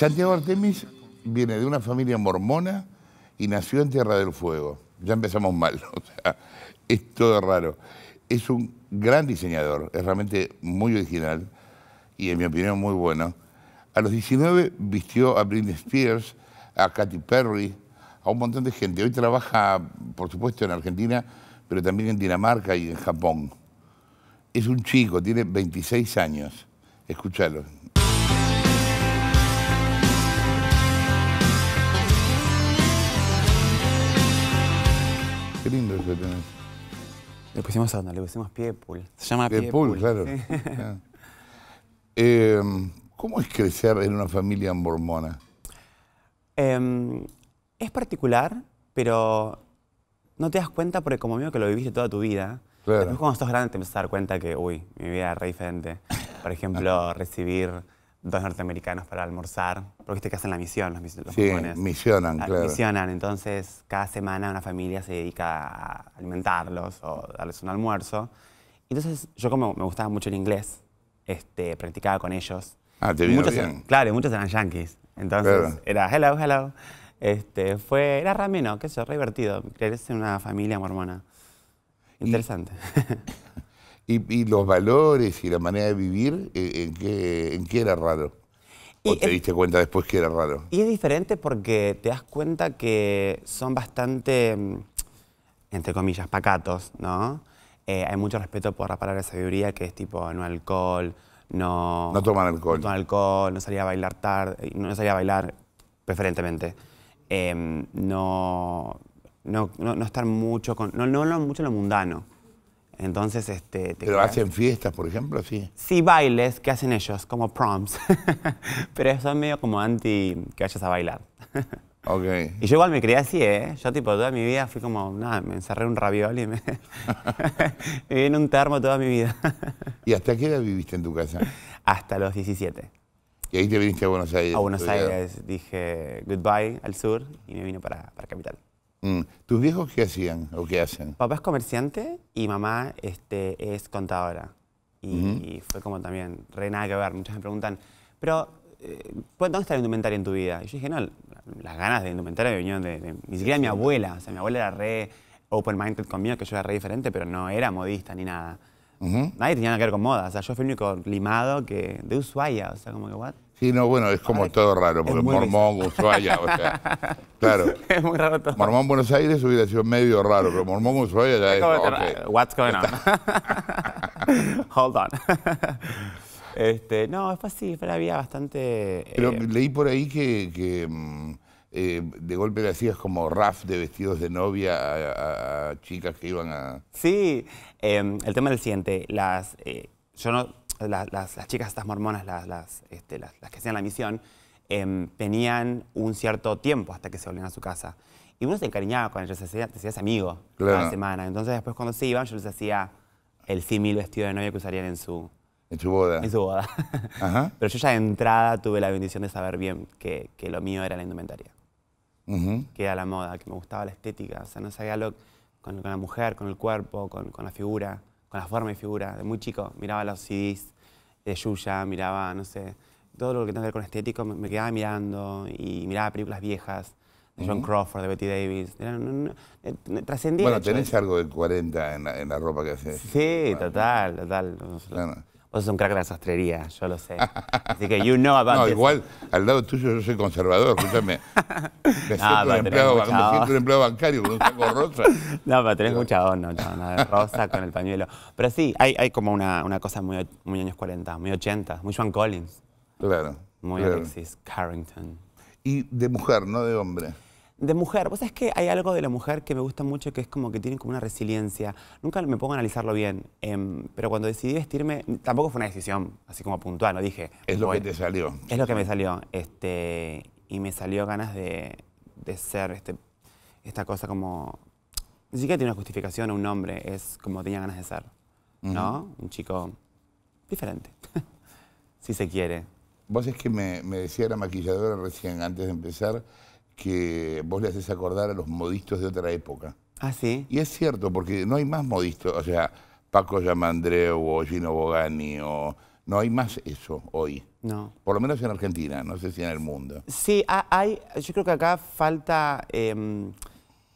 Santiago Artemis viene de una familia mormona y nació en Tierra del Fuego. Ya empezamos mal, o sea, es todo raro. Es un gran diseñador, es realmente muy original y en mi opinión muy bueno. A los 19 vistió a Britney Spears, a Katy Perry, a un montón de gente. Hoy trabaja, por supuesto, en Argentina, pero también en Dinamarca y en Japón. Es un chico, tiene 26 años. Escúchalo. Qué lindo es que tenés. Le pusimos a le pusimos pie Se llama pie, claro. Ah. Em, ¿Cómo es crecer en una familia en mormona? Em, es particular, pero no te das cuenta porque como mío que lo viviste toda tu vida. Después cuando estás grande te empiezas a dar cuenta que, uy, mi vida es re diferente. Por ejemplo, recibir dos norteamericanos para almorzar, porque viste que hacen la misión los, los sí, misionan, ah, claro. Misionan, entonces cada semana una familia se dedica a alimentarlos o darles un almuerzo. Entonces yo como me gustaba mucho el inglés, este, practicaba con ellos. Ah, te vino bien. claro, y muchos eran yankees. Entonces era hello, hello. Este, fue, era rameno, qué sé yo, re divertido, en una familia mormona. Interesante. Y, los valores y la manera de vivir, eh, en qué, era raro? ¿O te diste cuenta después que era raro? Y es diferente porque te das cuenta que son bastante, mm, entre comillas, pacatos, ¿no? Eh, hay mucho respeto por la palabra de sabiduría que es tipo no alcohol, no... No toman alcohol. No tomar alcohol, no salía a bailar tarde, no salía a bailar preferentemente. Em, no, no, no, estar mucho con... No, no, mucho en lo mundano. Entonces, este... Te ¿Pero hacen fiestas, por ejemplo, sí? Sí, bailes que hacen ellos, como proms. Pero son medio como anti que vayas a bailar. ok. Y yo igual me crié así, ¿eh? Yo tipo toda mi vida fui como, nada, me encerré un ravioli y me... vi en un termo toda mi vida. ¿Y hasta qué edad viviste en tu casa? Hasta los 17. ¿Y ahí te viniste a Buenos Aires? A Buenos Aires dije goodbye al sur y me vino para, para Capital. Mm. ¿Tus viejos qué hacían o qué hacen? Papá es comerciante y mamá este, es contadora. Y, fue como también, re nada que ver. Muchas me preguntan, pero eh, ¿dónde está el indumentaria en tu vida? Y yo dije, no, las ganas de indumentaria vinieron de, de, ni siquiera de mi abuela. O sea, mi abuela era re open-minded conmigo, que yo era re diferente, pero no era modista ni nada. Nadie tenía nada que ver con moda. O sea, yo fui el único limado que, de Ushuaia. O sea, como que, ¿what? Sí, no, bueno, es como todo raro, porque Mormón, Ushuaia, o sea, claro. Es muy raro todo. Mormón Buenos Aires hubiera sido medio raro, pero Mormón Ushuaia ya es, What's going on? Hold on. este, no, es fácil, pero había bastante... pero eh, leí por ahí que, mm, eh, de golpe le hacías como raf de vestidos de novia a, chicas que iban a... Sí, em, el tema es el siguiente, las... Eh, yo no las, chicas estas mormonas, las, las, este, que hacían la misión, eh, tenían un cierto tiempo hasta que se volvían a su casa. Y uno se encariñaba con ellos, se hacía, se hacía amigo semana. Entonces después cuando se iban yo les hacía el símil vestido de novia que usarían en su... En su boda. En su boda. Pero yo ya de entrada tuve la bendición de saber bien que, que lo mío era la indumentaria. Que era la moda, que me gustaba la estética. O sea, no sabía lo... Con, con la mujer, con el cuerpo, con, con la figura, con la forma y figura. De muy chico miraba los CDs de Yuya, miraba, no sé, todo lo que tenga que ver con estético, me, quedaba mirando y miraba películas viejas de John Crawford, de Betty Davis. Eh, trascendía. Bueno, tenés algo de 40 en la, ropa que haces. Sí, total, total. Vos sos un crack de la sastrería, yo lo sé. Así que you know about No, this. igual, al lado tuyo yo soy conservador, escúchame. Me, siento, no, un empleado, bancario con un saco rosa. No, pero tenés mucha onda, no, rosa con el pañuelo. Pero sí, hay, hay como una, una cosa muy, muy, años 40, muy 80, muy Joan Collins. Claro. Muy Alexis Carrington. Y de mujer, no de hombre. De mujer, vos sabés que hay algo de la mujer que me gusta mucho que es como que tiene como una resiliencia. Nunca me pongo a analizarlo bien, em, pero cuando decidí vestirme, tampoco fue una decisión así como puntual, no dije. Es lo que te salió. Es lo que me salió. Este, y me salió ganas de, ser este, esta cosa como. Ni siquiera tiene una justificación o un nombre, es como tenía ganas de ser. ¿No? Un chico diferente, si se quiere. Vos es que me, me decía la maquilladora recién antes de empezar que vos le haces acordar a los modistos de otra época. Ah, sí. Y es cierto, porque no hay más modistas, o sea, Paco Yamandreu o Gino Bogani o... No hay más eso hoy. No. Por lo menos en Argentina, no sé si en el mundo. Sí, hay, yo creo que acá falta em,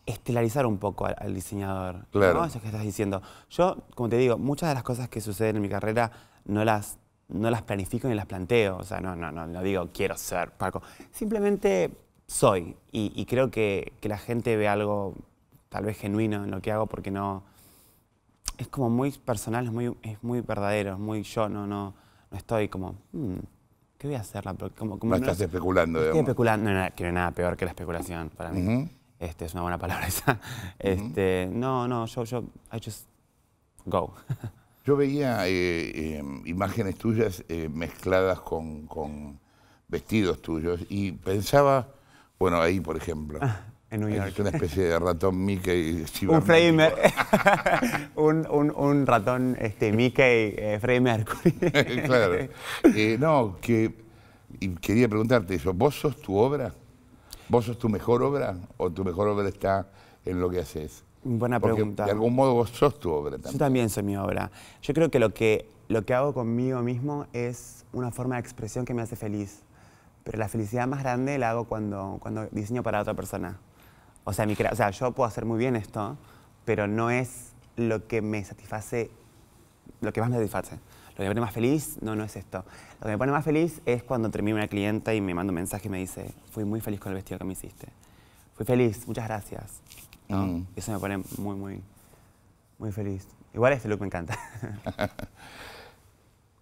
estelarizar un poco al, diseñador. Claro. Eso que estás diciendo. Yo, como te digo, muchas de las cosas que suceden en mi carrera no las, no las planifico ni las planteo. O sea, no, no, no, no digo quiero ser Paco. Simplemente soy. Y, creo que, la gente ve algo tal vez genuino en lo que hago porque no... Es como muy personal, es muy, es muy verdadero, es muy yo, no, no, no estoy como... Hmm, ¿Qué voy a hacer? no estás especulando, no Estoy especulando, no, no, nada peor que la especulación para mí. Este, es una buena palabra esa. Este, no, no, yo, yo, I just go. Yo veía eh, em, imágenes tuyas eh, mezcladas con, con, vestidos tuyos y pensaba bueno, ahí, por ejemplo. Ah, en York. Es una especie de ratón Mickey. un un, un, ratón este, Mickey, eh, Mercury. claro. Eh, no, que quería preguntarte eso. ¿Vos sos tu obra? ¿Vos sos tu mejor obra o tu mejor obra está en lo que haces? Buena Porque pregunta. De algún modo vos sos tu obra también. Yo también soy mi obra. Yo creo que lo que, lo que hago conmigo mismo es una forma de expresión que me hace feliz. Pero la felicidad más grande la hago cuando, cuando diseño para otra persona. O sea, mi, o sea, yo puedo hacer muy bien esto, pero no es lo que me satisface, lo que más me satisface. Lo que me pone más feliz, no, no es esto. Lo que me pone más feliz es cuando termino una clienta y me manda un mensaje y me dice, fui muy feliz con el vestido que me hiciste. Fui feliz, muchas gracias. Mm. Eso me pone muy, muy, muy feliz. Igual este look me encanta.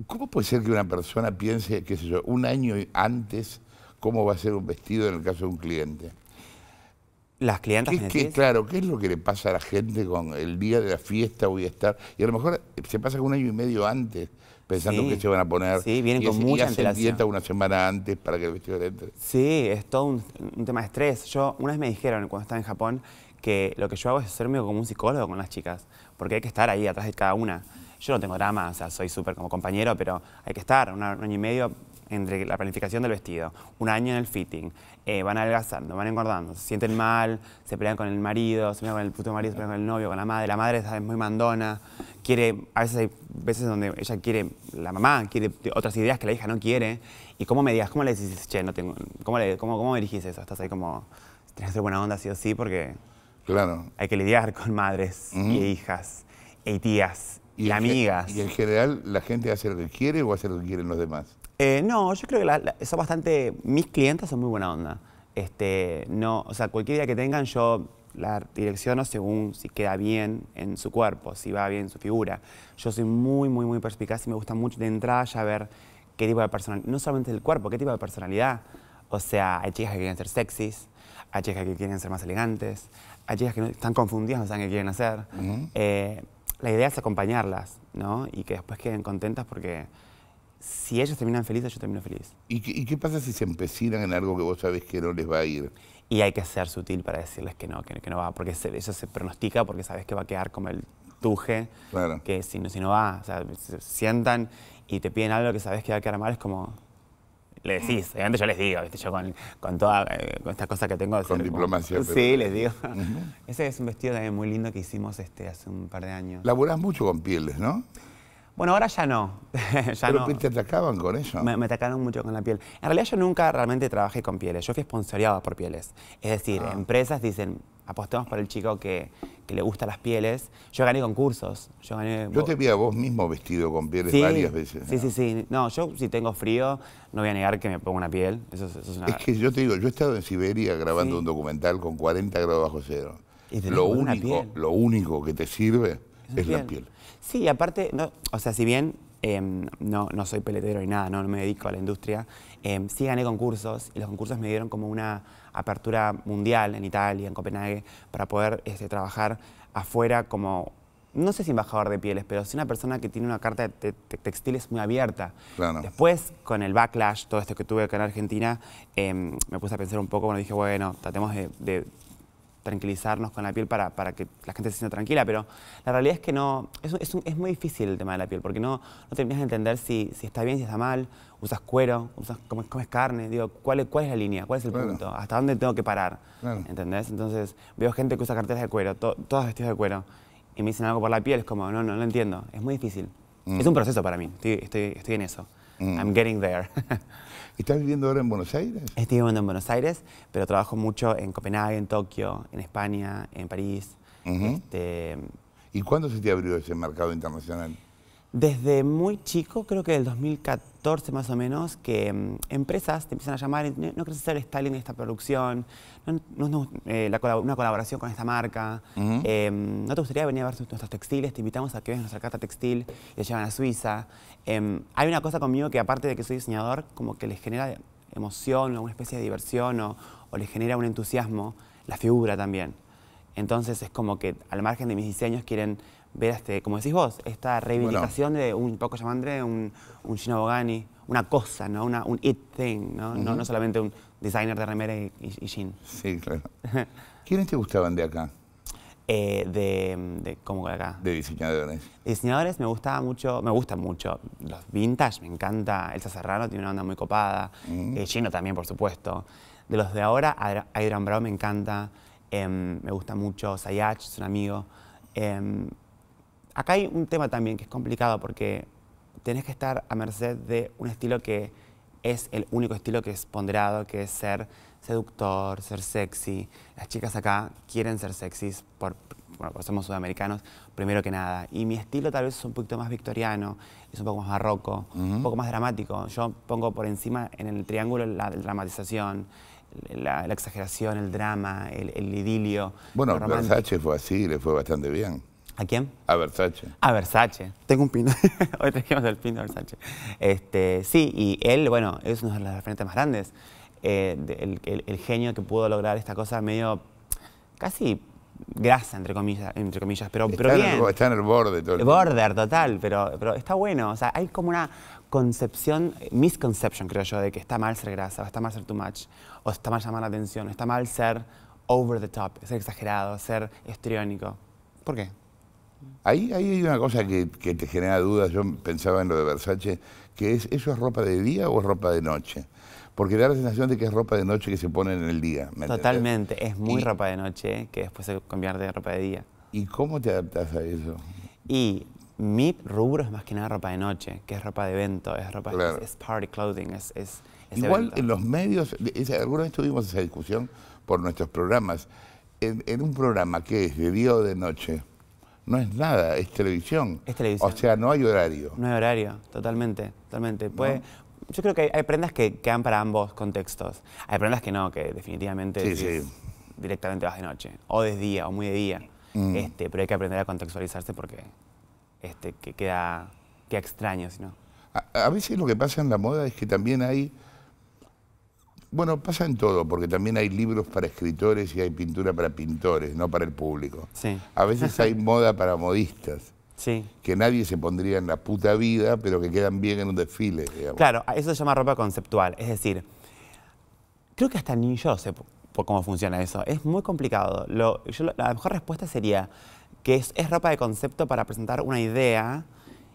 ¿Cómo puede ser que una persona piense, qué sé yo, un año antes cómo va a ser un vestido en el caso de un cliente? Las clientas. ¿Qué, claro, ¿qué es lo que le pasa a la gente con el día de la fiesta voy a estar? Y a lo mejor se pasa un año y medio antes, pensando que se van a poner. Sí, vienen con mucha hacen dieta una semana antes para que el vestido le entre. Sí, es todo un, un, tema de estrés. Yo, una vez me dijeron cuando estaba en Japón que lo que yo hago es hacerme como un psicólogo con las chicas, porque hay que estar ahí atrás de cada una. Yo no tengo drama, o sea, soy súper como compañero, pero hay que estar un año y medio entre la planificación del vestido, un año en el fitting, eh, van adelgazando, van engordando, se sienten mal, se pelean con el marido, se pelean con el puto marido, se pelean con el novio, con la madre. La madre es muy mandona, quiere, a veces hay veces donde ella quiere, la mamá quiere otras ideas que la hija no quiere. ¿Y cómo me digas, cómo le dices, che, no tengo, cómo, le, cómo, me dirigís eso? Estás ahí como, tienes que ser buena onda sí o sí porque claro. hay que lidiar con madres y hijas y tías y, amigas. ¿Y en general la gente hace lo que quiere o hace lo que quieren los demás? Eh, no, yo creo que la, son bastante. Mis clientes son muy buena onda. Este, no, o sea, cualquier idea que tengan, yo la direcciono según si queda bien en su cuerpo, si va bien en su figura. Yo soy muy, muy, muy perspicaz y me gusta mucho de entrada ya ver qué tipo de personalidad, no solamente el cuerpo, qué tipo de personalidad. O sea, hay chicas que quieren ser sexys, hay chicas que quieren ser más elegantes, hay chicas que están confundidas, no saben qué quieren hacer. eh, la idea es acompañarlas, ¿no? Y que después queden contentas porque si ellos terminan felices, yo termino feliz. ¿Y qué, pasa si se empecinan en algo que vos sabés que no les va a ir? Y hay que ser sutil para decirles que no, que, no va, porque eso se pronostica, porque sabes que va a quedar como el tuje, que si no, si no va, o sea, se sientan y te piden algo que sabes que va a quedar mal, es como, le decís, obviamente mm. yo les digo, yo con, con toda eh, cosas que tengo Con diplomacia. Sí, les digo. Ese es un vestido también muy lindo que hicimos este, hace un par de años. Laburás mucho con pieles, ¿no? Bueno, ahora ya no. ¿Pero te atacaban con eso? Me, atacaron mucho con la piel. En realidad yo nunca realmente trabajé con pieles. Yo fui sponsoreado por pieles. Es decir, ah. empresas dicen, apostemos por el chico que, le gusta las pieles. Yo gané concursos. Yo, yo te vi a vos mismo vestido con pieles varias veces. Sí, sí, sí. No, yo si tengo frío, no voy a negar que me pongo una piel. Eso, es, que yo te digo, yo he estado en Siberia grabando un documental con 40 grados bajo cero. lo, único, lo único que te sirve es, la piel. Sí, aparte, o sea, si bien em, no, no, soy peletero ni nada, no, me dedico a la industria, em, sí gané concursos y los concursos me dieron como una apertura mundial en Italia, en Copenhague, para poder este, trabajar afuera como no sé si embajador de pieles, pero si una persona que tiene una carta de textiles muy abierta. Después, con el backlash, todo esto que tuve acá en Argentina, em, me puse a pensar un poco, bueno, dije, bueno, tratemos de, tranquilizarnos con la piel para, para, que la gente se sienta tranquila, pero la realidad es que no, es, es, muy difícil el tema de la piel, porque no, no terminas de entender si, si, está bien, si está mal, usas cuero, usas, comes, comes carne, digo, ¿cuál, ¿cuál es la línea? ¿Cuál es el punto? ¿Hasta dónde tengo que parar? ¿Entendés? Entonces veo gente que usa carteras de cuero, todos todas vestidas de cuero, y me dicen algo por la piel, es como, no, no, no entiendo, es muy difícil. Mm. Es un proceso para mí, estoy en eso. Mm. I'm getting there. ¿Estás viviendo ahora en Buenos Aires? Estoy viviendo en Buenos Aires, pero trabajo mucho en Copenhague, en Tokio, en España, en París. Este, ¿Y cuándo se te abrió ese mercado internacional? Desde muy chico, creo que del 2014 más o menos, que mm, empresas te empiezan a llamar, no, crees querés hacer el styling de esta producción, no, no, eh, una colaboración con esta marca, em, no te gustaría venir a ver nuestros textiles, te invitamos a que veas nuestra carta textil y te llevan a Suiza. Em, hay una cosa conmigo que aparte de que soy diseñador, como que les genera emoción o una especie de diversión o, o les genera un entusiasmo, la figura también. Entonces es como que al margen de mis diseños quieren ver, este, como decís vos, esta reivindicación de un poco llamandre, un, un Gino una cosa, ¿no? Una, un it thing, ¿no? solamente un designer de remera y, y, Sí, claro. ¿Quiénes te gustaban de acá? Eh, de, de, ¿cómo acá? De diseñadores. diseñadores me gustaba mucho, me gustan mucho los vintage, me encanta. Elsa Serrano tiene una onda muy copada, eh, Gino también, por supuesto. De los de ahora, Adrian Brown me encanta. Em, me gusta mucho Sayach, es un amigo. Em, acá hay un tema también que es complicado porque tenés que estar a merced de un estilo que es el único estilo que es ponderado, que es ser seductor, ser sexy. Las chicas acá quieren ser sexys, por, somos sudamericanos, primero que nada. Y mi estilo tal vez es un poquito más victoriano, es un poco más barroco, un poco más dramático. Yo pongo por encima en el triángulo la dramatización, la, exageración, el drama, el, idilio. Bueno, Versace fue así, le fue bastante bien. ¿A quién? A Versace. A Versace. Tengo un pino. Hoy trajimos el pino de Versace. Este, sí, y él, bueno, es uno de los referentes más grandes. Eh, el, genio que pudo lograr esta cosa medio casi grasa, entre comillas, entre comillas pero, está En el, está en el borde Border, total, pero, pero está bueno. O sea, hay como una, concepción, misconception creo yo, de que está mal ser grasa, o está mal ser too much, o está mal llamar la atención, está mal ser over the top, ser exagerado, ser estriónico ¿Por qué? Ahí, hay una cosa que, que, te genera dudas, yo pensaba en lo de Versace, que es, ¿eso es ropa de día o es ropa de noche? Porque da la sensación de que es ropa de noche que se pone en el día. Totalmente, es muy ropa de noche que después se convierte en ropa de día. ¿Y cómo te adaptas a eso? Y mi rubro es más que nada ropa de noche, que es ropa de evento, es ropa, es, party clothing, es... Igual en los medios, alguna vez tuvimos esa discusión por nuestros programas, en, un programa que es de día o de noche, no es nada, es televisión. Es televisión. O sea, no hay horario. No hay horario, totalmente, totalmente. Puede, Yo creo que hay, prendas que quedan para ambos contextos. Hay prendas que no, que definitivamente directamente vas de noche, o de día, o muy de día. Mm. Este, pero hay que aprender a contextualizarse porque este, que queda, extraño. ¿no? A, veces lo que pasa en la moda es que también hay... Bueno, pasa en todo, porque también hay libros para escritores y hay pintura para pintores, no para el público. A veces hay moda para modistas. Sí. Que nadie se pondría en la puta vida, pero que quedan bien en un desfile. Claro, eso se llama ropa conceptual. Es decir, creo que hasta ni yo sé cómo funciona eso. Es muy complicado. la mejor respuesta sería, que es, ropa de concepto para presentar una idea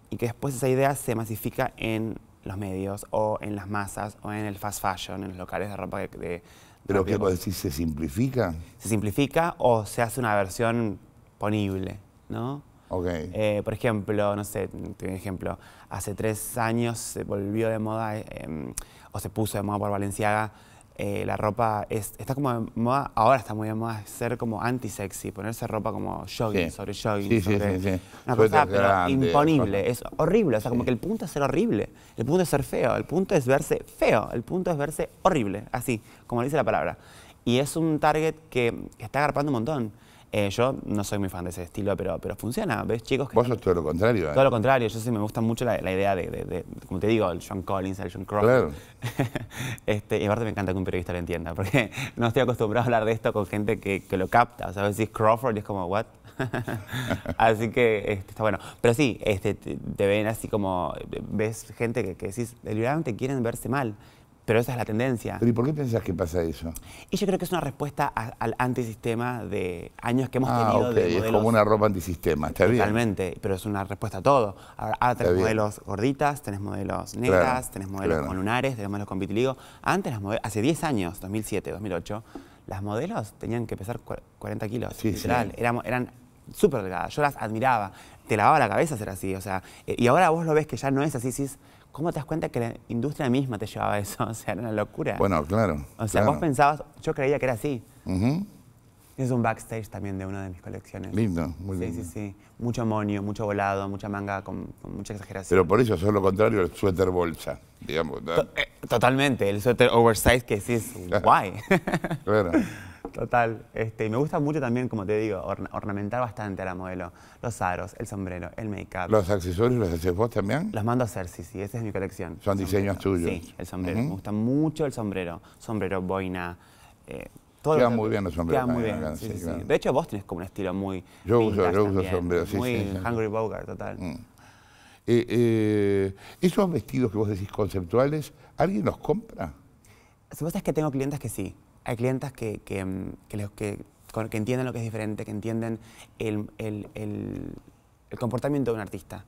y que después esa idea se masifica en los medios o en las masas o en el fast fashion, en los locales de ropa de... de ¿Pero qué puedo decir? ¿Se simplifica? Se simplifica o se hace una versión ponible, ¿no? Ok. Eh, por ejemplo, no sé, un ejemplo. Hace tres años se volvió de moda eh, em, o se puso de moda por Valenciaga eh, la ropa está como de moda, ahora está muy de moda ser como anti-sexy, ponerse ropa como jogging sobre jogging. Sí, sí, sí, una cosa pero imponible, es horrible, o sea, como que el punto es ser horrible, el punto es ser feo, el punto es verse feo, el punto es verse horrible, así, como dice la palabra. Y es un target que, que está agarpando un montón. Eh, yo no soy muy fan de ese estilo, pero, pero funciona. ¿Ves chicos que Vos sos todo lo contrario. ¿eh? Todo lo contrario. Yo sí me gusta mucho la, idea de, como te digo, el John Collins, el John Crawford. Claro. este, y aparte me encanta que un periodista lo entienda, porque no estoy acostumbrado a hablar de esto con gente que, que lo capta. O sea, es Crawford y es como, ¿what? así que este, está bueno. Pero sí, este, te, ven así como, ves gente que, que decís, deliberadamente quieren verse mal. Pero esa es la tendencia. y por qué pensás que pasa eso? Y yo creo que es una respuesta al antisistema de años que hemos ah, tenido. De Es como una ropa antisistema, está bien. Totalmente, pero es una respuesta a todo. Ahora, tenés modelos gorditas, tenés modelos negras, tenés modelos con lunares, tenés modelos con vitiligo. Antes, hace 10 años, 2007, 2008, las modelos tenían que pesar 40 kilos, sí, literal. Sí. Eran, súper delgadas, yo las admiraba. Te lavaba la cabeza ser así, o sea, eh, y ahora vos lo ves que ya no es así, sí. ¿Cómo te das cuenta que la industria misma te llevaba eso? O sea, era una locura. Bueno, claro. O sea, vos pensabas, yo creía que era así. Es un backstage también de una de mis colecciones. Lindo, muy lindo. Sí, sí, sí. Mucho monio, mucho volado, mucha manga con, mucha exageración. Pero por eso, es lo contrario el suéter bolsa, digamos. Eh, totalmente, el suéter oversize que sí es guay. claro. Total. Este, me gusta mucho también, como te digo, ornamentar bastante a la modelo. Los aros, el sombrero, el make-up. ¿Los accesorios los haces vos también? Los mando a hacer, sí, sí. Esa es mi colección. ¿Son diseños tuyos? Sí, el sombrero. Me gusta mucho el sombrero. Sombrero, boina. Eh, todo quedan muy bien los sombreros. Quedan muy bien, sí, sí, De hecho, vos tenés como un estilo muy Yo uso, yo uso sombreros, sí, Muy Hungry Bogart, total. Mm. Eh, eh, esos vestidos que vos decís conceptuales, ¿alguien los compra? es que tengo clientes que sí, hay clientes que, que, mm, que, entienden lo que es diferente, que entienden el, el, el, comportamiento de un artista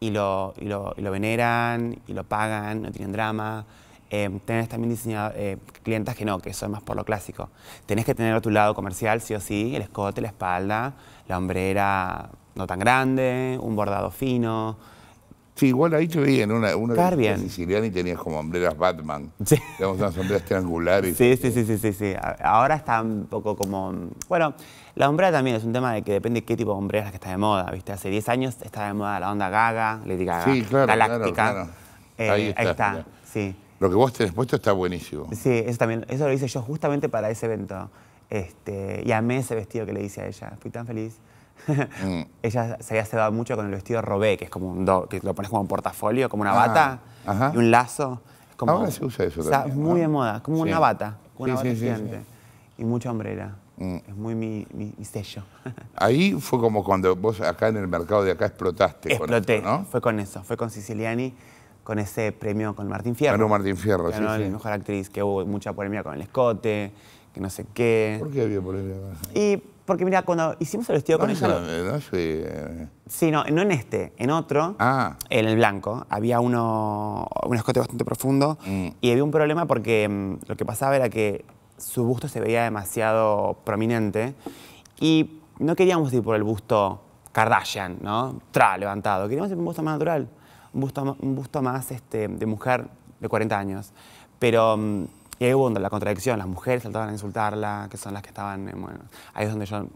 y lo, y lo, lo, veneran y lo pagan, no tienen drama. Tienes em, tenés también diseñado, eh, clientes que no, que son más por lo clásico. Tenés que tener a tu lado comercial, sí o sí, el escote, la espalda, la hombrera no tan grande, un bordado fino. Sí, igual ahí te en una, una Carbian. siciliana y tenías como hombreras Batman. Sí. unas hombreras triangulares. Sí, sí, sí, sí, sí, Ahora está un poco como... Bueno, la hombrera también es un tema de que depende de qué tipo de hombrera que está de moda, ¿viste? Hace 10 años estaba de moda la onda Gaga, Lady Gaga, sí, claro, eh, ahí está, sí. Lo que vos tenés puesto está buenísimo. Sí, eso también, eso lo hice yo justamente para ese evento. Este, y amé ese vestido que le hice a ella. Fui tan feliz. Mm. Ella se había cebado mucho con el vestido robé, que es como un que lo pones como un portafolio, como una ah, bata y un lazo. Ahora se usa eso muy de moda, como una bata, una bata Y mucha hombrera. Mm. Es muy mi, sello. Ahí fue como cuando vos acá en el mercado de acá explotaste. Exploté, ¿no? fue con eso, fue con Siciliani con ese premio con Martín Fierro. Ganó Martín Fierro, sí, sí. mejor actriz, que hubo mucha polémica con el escote, que no sé qué. ¿Por qué había polémica? Y porque mira, cuando hicimos el vestido con ella... No eh, Sí, no, no en este, en otro, ah. en el blanco. Había uno, un escote bastante profundo mm. y había un problema porque mm, lo que pasaba era que su busto se veía demasiado prominente y no queríamos ir por el busto Kardashian, ¿no? Tra, levantado. Queríamos ir por un busto más natural, un busto, un busto más este, de mujer de 40 años. Pero... Mm, y ahí hubo la contradicción, las mujeres saltaban a insultarla, que son las que estaban, bueno, ahí es donde yo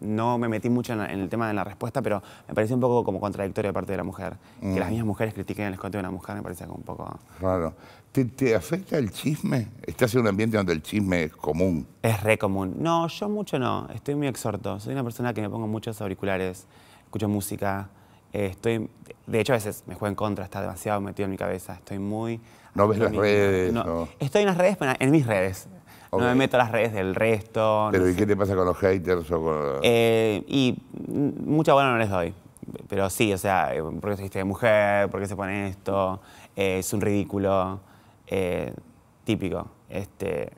no me metí mucho en, el tema de la respuesta, pero me pareció un poco como contradictorio de parte de la mujer. Que las mm. mismas mujeres critiquen el escote de una mujer me parece como un poco... Raro. ¿Te, ¿Te, afecta el chisme? ¿Estás en un ambiente donde el chisme es común? Es re común. No, yo mucho no, estoy muy exhorto. Soy una persona que me pongo muchos auriculares, escucho música, eh, estoy... De hecho, a veces me juego en contra, está demasiado metido en mi cabeza, estoy muy no ves las redes. Estoy en las redes, pero en mis redes. No me meto a las redes del resto. ¿Pero y qué te pasa con los haters o con...? Eh, y mucha bola no les doy. Pero sí, o sea, eh, ¿por qué se mujer? ¿Por qué se pone esto? Eh, es un ridículo típico. Este,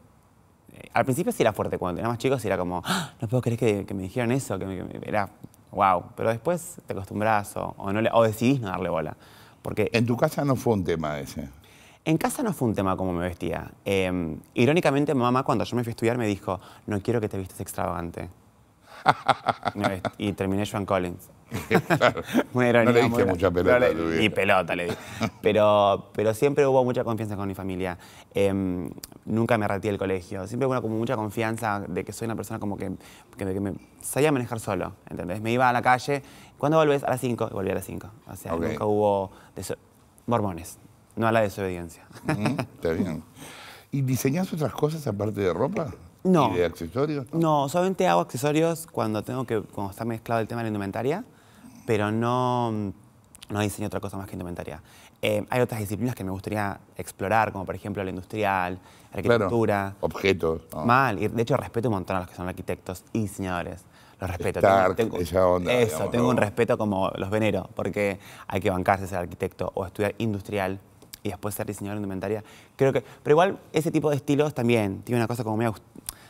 al principio sí era fuerte, cuando era más chico era como, ¡Ah! no puedo creer que, me dijeron eso, que, era wow. Pero después te acostumbras o, no le, o decidís no darle bola. Porque, en tu casa no fue un tema ese. En casa no fue un tema cómo me vestía. Em, irónicamente, mamá cuando yo me fui a estudiar me dijo, no quiero que te vistes extravagante. y terminé Joan Collins. Muy no le dije mucha pelota. Y pelota le di. Pero, pero siempre hubo mucha confianza con mi familia. Em, nunca me raté el colegio. Siempre hubo como mucha confianza de que soy una persona como que, que, me sabía manejar solo. ¿entendés? Me iba a la calle. ¿Cuándo volvés? A las 5. volví a las 5. O sea, nunca hubo... Mormones. No a la desobediencia. Mm, está bien. ¿Y diseñas otras cosas aparte de ropa? No. ¿Y de accesorios? No. solamente hago accesorios cuando tengo que, cuando está mezclado el tema de la indumentaria, pero no, no diseño otra cosa más que indumentaria. Eh, hay otras disciplinas que me gustaría explorar, como por ejemplo la industrial, arquitectura. objetos. Mal, y de hecho respeto un montón a los que son arquitectos y diseñadores. Los respeto. esa onda, eso, tengo un respeto como los venero, porque hay que bancarse ser arquitecto o estudiar industrial y después ser diseñador de indumentaria. Creo que, pero igual ese tipo de estilos también tiene una cosa como no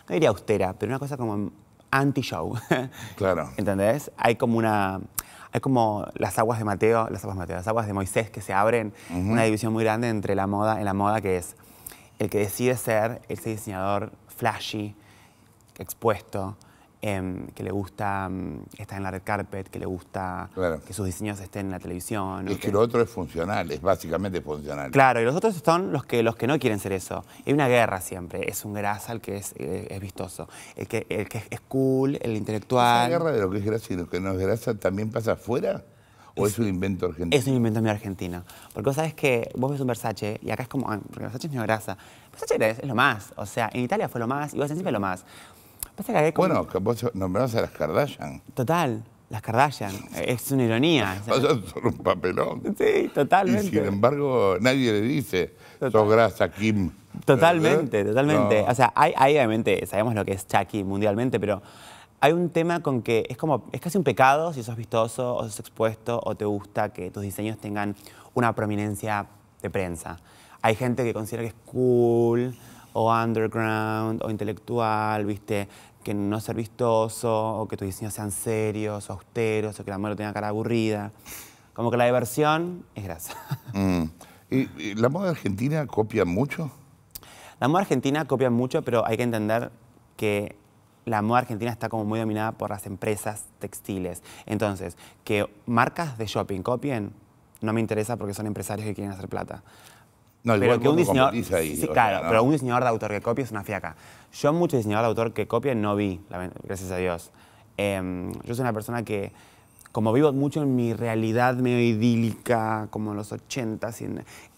diría austera, pero una cosa como anti-show. Claro. ¿Entendés? Hay como una... Hay como las aguas de Mateo, las aguas de Mateo, las aguas de Moisés que se abren, una división muy grande entre la moda, en la moda que es el que decide ser ese diseñador flashy, expuesto, Em, que le gusta em, estar en la red carpet, que le gusta que sus diseños estén en la televisión. Es que, lo otro es funcional, es básicamente funcional. Claro, y los otros son los que, los que no quieren ser eso. Hay una guerra siempre, es un grasa el que es, eh, vistoso, el que, el que es cool, el intelectual. La guerra de lo que es grasa y lo que no es grasa también pasa afuera? ¿O es, un invento argentino? Es un invento medio argentino. Porque vos sabés que vos ves un Versace y acá es como, ah, porque Versace es medio grasa. Versace es, lo más, o sea, en Italia fue lo más y vos siempre lo más. Bueno, que vos nombrás a las Kardashian. Total, las Kardashian. Es una ironía. Son un papelón. Sí, totalmente. Y sin embargo, nadie le dice, sos grasa, Kim. Totalmente, totalmente. O sea, hay, obviamente, sabemos lo que es Chucky mundialmente, pero hay un tema con que es como, es casi un pecado si sos vistoso o sos expuesto o te gusta que tus diseños tengan una prominencia de prensa. Hay gente que considera que es cool, o underground, o intelectual, ¿viste? Que no ser vistoso, o que tus diseños sean serios, austeros, o que la moda tenga cara aburrida. Como que la diversión es grasa. Mm. la moda argentina copia mucho? La moda argentina copia mucho, pero hay que entender que la moda argentina está como muy dominada por las empresas textiles. Entonces, que marcas de shopping copien, no me interesa porque son empresarios que quieren hacer plata. No, pero que un diseñador, pero un diseñador de autor que copia es una fiaca. Yo mucho diseñador de autor que copie no vi, gracias a Dios. Em, yo soy una persona que como vivo mucho en mi realidad medio idílica, como en los 80,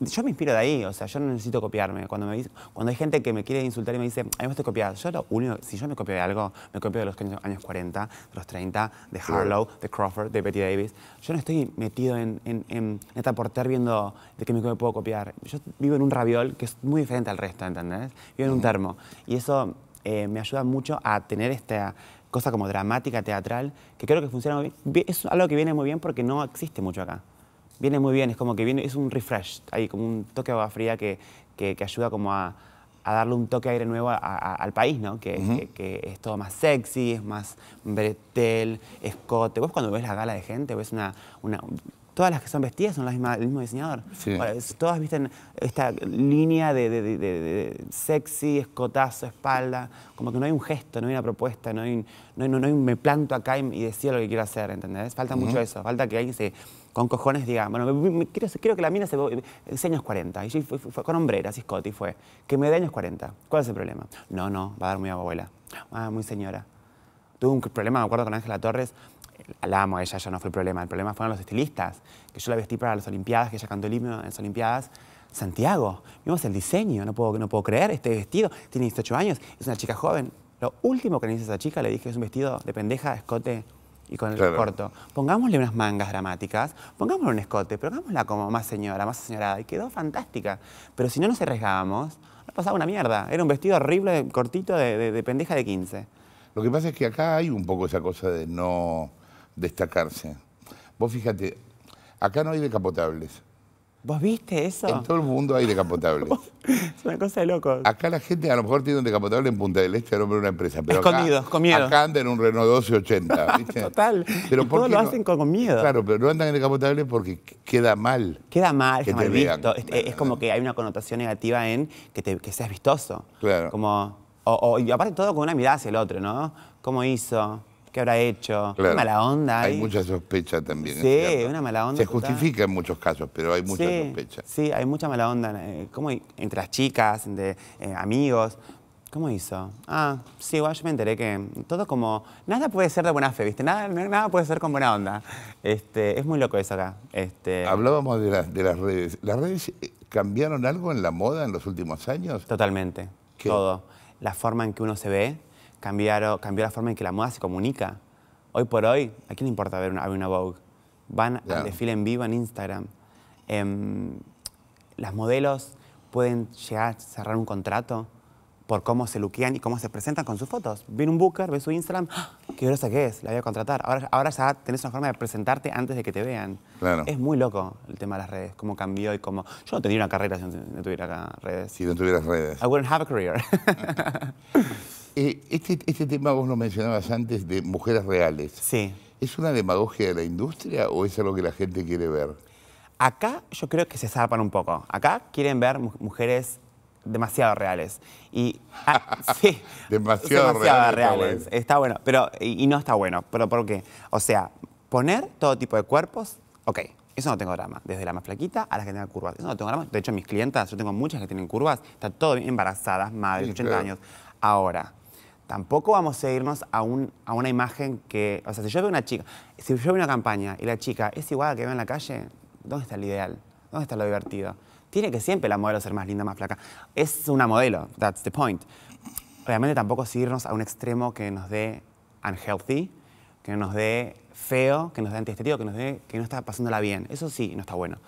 yo me inspiro de ahí, o sea, yo no necesito copiarme. Cuando, me cuando hay gente que me quiere insultar y me dice, a mí me estoy copiando. yo lo único, si yo me copio de algo, me copio de los años 40, de los 30, de Harlow, de Crawford, de Betty Davis. Yo no estoy metido en, en, esta porter viendo de qué me puedo copiar. Yo vivo en un raviol que es muy diferente al resto, ¿entendés? Vivo en un termo. Y eso eh, me ayuda mucho a tener esta cosa como dramática, teatral, que creo que funciona muy bien. Es algo que viene muy bien porque no existe mucho acá. Viene muy bien, es como que viene, es un refresh, hay como un toque agua fría que, ayuda como a, darle un toque de aire nuevo al país, ¿no? Que, es todo más sexy, es más bretel, escote. Vos cuando ves la gala de gente, ves una todas las que son vestidas son las mismas, el mismo diseñador. todas visten esta línea de, sexy, escotazo, espalda, como que no hay un gesto, no hay una propuesta, no hay un, no, no, no me planto acá y, y, decido lo que quiero hacer, ¿entendés? Falta mucho eso, falta que alguien se con cojones diga, bueno, quiero, que la mina se enseño es 40, y yo fue, con hombreras y Scotty fue, que me dé años 40, ¿cuál es el problema? No, no, va a dar muy abuela, ah, muy señora. Tuve un problema, me acuerdo, con Ángela Torres, la amo a ella, ya no fue el problema. El problema fueron los estilistas, que yo la vestí para las Olimpiadas, que ella cantó el himno en las Olimpiadas. Santiago, vimos el diseño, no puedo, no puedo creer este vestido, tiene 18 años, es una chica joven. Lo último que le hice a esa chica, le dije, es un vestido de pendeja, escote y con el corto. Pongámosle unas mangas dramáticas, pongámosle un escote, pero pongámosla como más señora, más señorada, y quedó fantástica. Pero si no nos arriesgábamos, nos pasaba una mierda. Era un vestido horrible, cortito, de pendeja de 15. Lo que pasa es que acá hay un poco esa cosa de no destacarse. Vos fíjate, acá no hay decapotables. ¿Vos viste eso? En todo el mundo hay decapotables. es una cosa de locos. Acá la gente a lo mejor tiene un decapotable en Punta del Este a nombre de una empresa. Pero Escondidos, acá, con Acá andan en un Renault 1280, ¿viste? Total. Pero todos lo hacen con miedo. Claro, pero no andan en decapotables porque queda mal. Queda mal, que mal visto. Es, como eh. que hay una connotación negativa en que, te, que seas vistoso. Claro. Como, y aparte todo con una mirada hacia el otro, ¿no? ¿Cómo hizo? ¿Qué habrá hecho? Una mala onda. Hay, mucha sospecha también. Sí, una mala onda. Se justifica en muchos casos, pero hay mucha sospecha. Sí, hay mucha mala onda. Eh, entre las chicas, entre eh, amigos? ¿Cómo hizo? Ah, sí, igual yo me enteré que todo como... Nada puede ser de buena fe, ¿viste? Nada, nada puede ser con buena onda. Este, es muy loco eso acá. Este. Hablábamos de, las redes. ¿Las redes eh, cambiaron algo en la moda en los últimos años? Totalmente. Todo. La forma en que uno se ve, cambiaron, cambió la forma en que la moda se comunica. Hoy por hoy, ¿a quién le importa ver una, una Vogue? Van al desfile en vivo en Instagram. Em, las modelos pueden llegar a cerrar un contrato por cómo se luquean y cómo se presentan con sus fotos. Viene un booker, ve su Instagram, ¡Ah! qué grosa que es, la voy a contratar. Ahora, ahora ya tenés una forma de presentarte antes de que te vean. Es muy loco el tema de las redes, cómo cambió y cómo... Yo no tendría una carrera si no tuviera redes. Si no tuvieras redes. I wouldn't have a career. Eh, este, este, tema vos lo mencionabas antes de mujeres reales. Sí. ¿Es una demagogia de la industria o es algo que la gente quiere ver? Acá yo creo que se zarpan un poco. Acá quieren ver mujeres demasiado reales. Ah, demasiado, reales. Está, bueno. pero y, no está bueno. ¿Pero por qué? O sea, poner todo tipo de cuerpos, ok, eso no tengo drama. Desde la más flaquita a las que tengan curvas. Eso no tengo drama. De hecho, mis clientas, yo tengo muchas que tienen curvas, están todo bien embarazadas, madres, de 80 años. Ahora, tampoco vamos a irnos a, una imagen que, o sea, si yo veo una chica, si yo veo una campaña y la chica es igual a la que veo en la calle, ¿dónde está el ideal? ¿Dónde está lo divertido? Tiene que siempre la modelo ser más linda, más flaca. Es una modelo, that's the point. Obviamente tampoco seguirnos a un extremo que nos dé unhealthy, que nos dé feo, que nos dé antiestético, que nos dé que no está pasándola bien. Eso sí, no está bueno.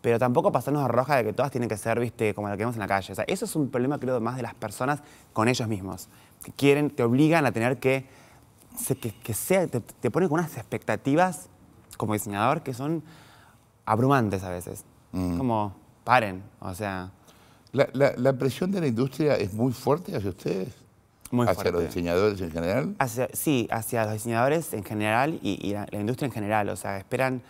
Pero tampoco pasarnos a roja de que todas tienen que ser, viste, como la que vemos en la calle. O sea, eso es un problema, creo, más de las personas con ellos mismos te quieren, te obligan a tener que, que, sea, te, ponen con unas expectativas como diseñador que son abrumantes a veces. Mm. Como, paren, o sea... La, la, presión de la industria es muy fuerte hacia ustedes. Muy ¿Hacia los diseñadores en general? Hacia, sí, hacia los diseñadores en general y, la, industria en general. O sea, esperan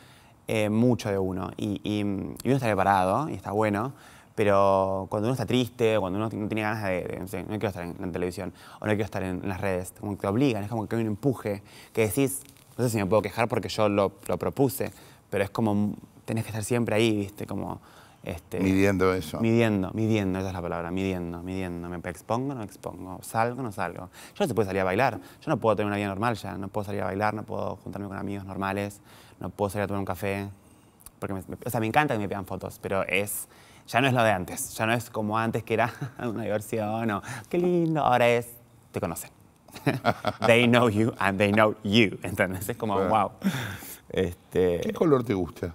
eh, mucho de uno. Y, y uno está preparado y está bueno pero cuando uno está triste o cuando uno no tiene ganas de, no, quiero estar en la televisión o no quiero estar en, las redes, como que te obligan, es como que hay un empuje que decís, no sé si me puedo quejar porque yo lo, propuse, pero es como, tenés que estar siempre ahí, viste, como... Este, midiendo eso. Midiendo, midiendo, esa es la palabra, midiendo, midiendo. ¿Me expongo o no expongo? ¿Salgo no salgo? Yo no se puede salir a bailar. Yo no puedo tener una vida normal ya. No puedo salir a bailar, no puedo juntarme con amigos normales, no puedo salir a tomar un café. Porque me, o sea, me encanta que me pidan fotos, pero es ya no es lo de antes, ya no es como antes que era una diversión o qué lindo, ahora es, te conocen. they know you and they know you, ¿entendés? Es como, wow. Este ¿Qué color te gusta?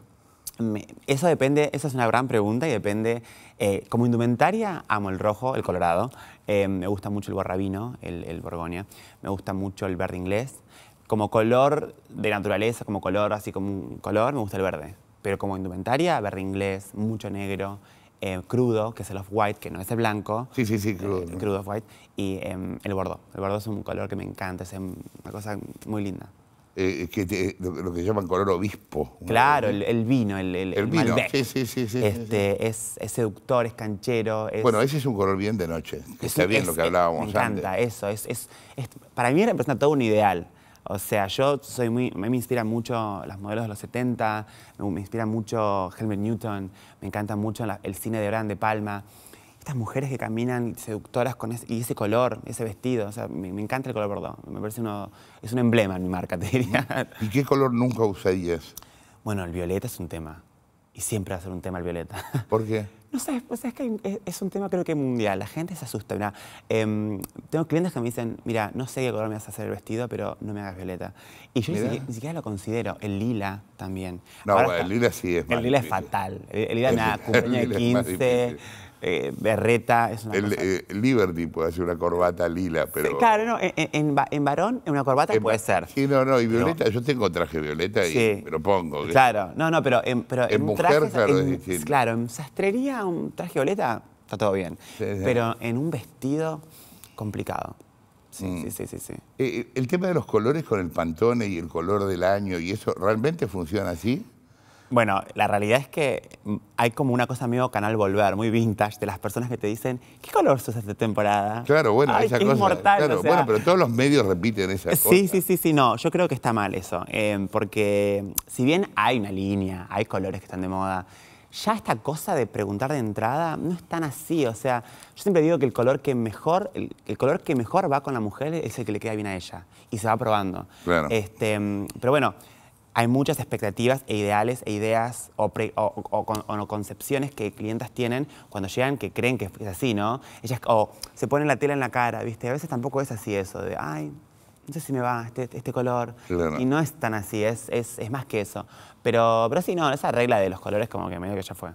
Eso depende, esa es una gran pregunta y depende. Eh, como indumentaria, amo el rojo, el colorado. Eh, me gusta mucho el borrabino, el, el borgoña. Me gusta mucho el verde inglés. Como color de naturaleza, como color, así como un color, me gusta el verde. Pero como indumentaria, verde inglés, mucho negro, eh, crudo, que es el off-white, que no es el blanco. Sí, sí, sí, eh, crudo. crudo off-white. Y em, el bordo. El bordo es un color que me encanta, es em, una cosa muy linda. Eh, que lo, que llaman color obispo. Claro, el, vino, el, el, el vino. Malbec. Sí, sí, sí, este, Es, seductor, es canchero. Bueno, ese es un color bien de noche. Está bien lo que hablábamos antes. Me encanta, eso. Es, es, para mí representa todo un ideal. O sea, yo soy muy, me inspiran mucho las modelos de los 70, me inspira mucho Helmut Newton, me encanta mucho el cine de orán de Palma. Estas mujeres que caminan seductoras con ese, y ese color, ese vestido, o sea, me, encanta el color bordeaux. Me parece uno, es un emblema en mi marca, te diría. ¿Y qué color nunca usarías? Bueno, el violeta es un tema. Y siempre va a ser un tema el violeta. ¿Por qué? No sé, pues es que es un tema creo que mundial, la gente se asusta. Em, tengo clientes que me dicen, mira, no sé qué color me vas a hacer el vestido, pero no me hagas violeta. Y yo ni siquiera, lo considero, el lila también. No, el lila sí es El lila es fatal, el, lila lila nada, cumpleaños de 15... Eh, berreta, es una cosa. Eh, el Liberty puede hacer una corbata lila, pero... claro, no, en, en, en, una corbata puede ser. Sí, no, no, y violeta, yo tengo traje violeta y me lo pongo. Claro, no, no, pero... en, mujer, traje, Claro, en sastrería un traje violeta, está todo bien. Pero en un vestido, complicado. Sí, mm. sí, sí, sí. Eh, eh, el tema de los colores con el pantone y el color del año y eso, ¿realmente funciona así? Bueno, la realidad es que hay como una cosa medio canal volver, muy vintage, de las personas que te dicen, ¿qué color sos esta temporada? Claro, bueno, esa cosa. bueno, pero todos los medios repiten esa sí, cosa. Sí, sí, sí, sí, no, yo creo que está mal eso. Eh, porque si bien hay una línea, hay colores que están de moda, ya esta cosa de preguntar de entrada no es tan así. O sea, yo siempre digo que el color que mejor, el, color que mejor va con la mujer es el que le queda bien a ella. Y se va probando. Este, pero bueno, hay muchas expectativas e ideales e ideas o, concepciones que clientas tienen cuando llegan que creen que es así, ¿no? Ellas o se ponen la tela en la cara, ¿viste? A veces tampoco es así eso de, ay, no sé si me va este, este color. Y no es tan así, es, es, más que eso. Pero, pero sí, no, esa regla de los colores como que medio que ya fue.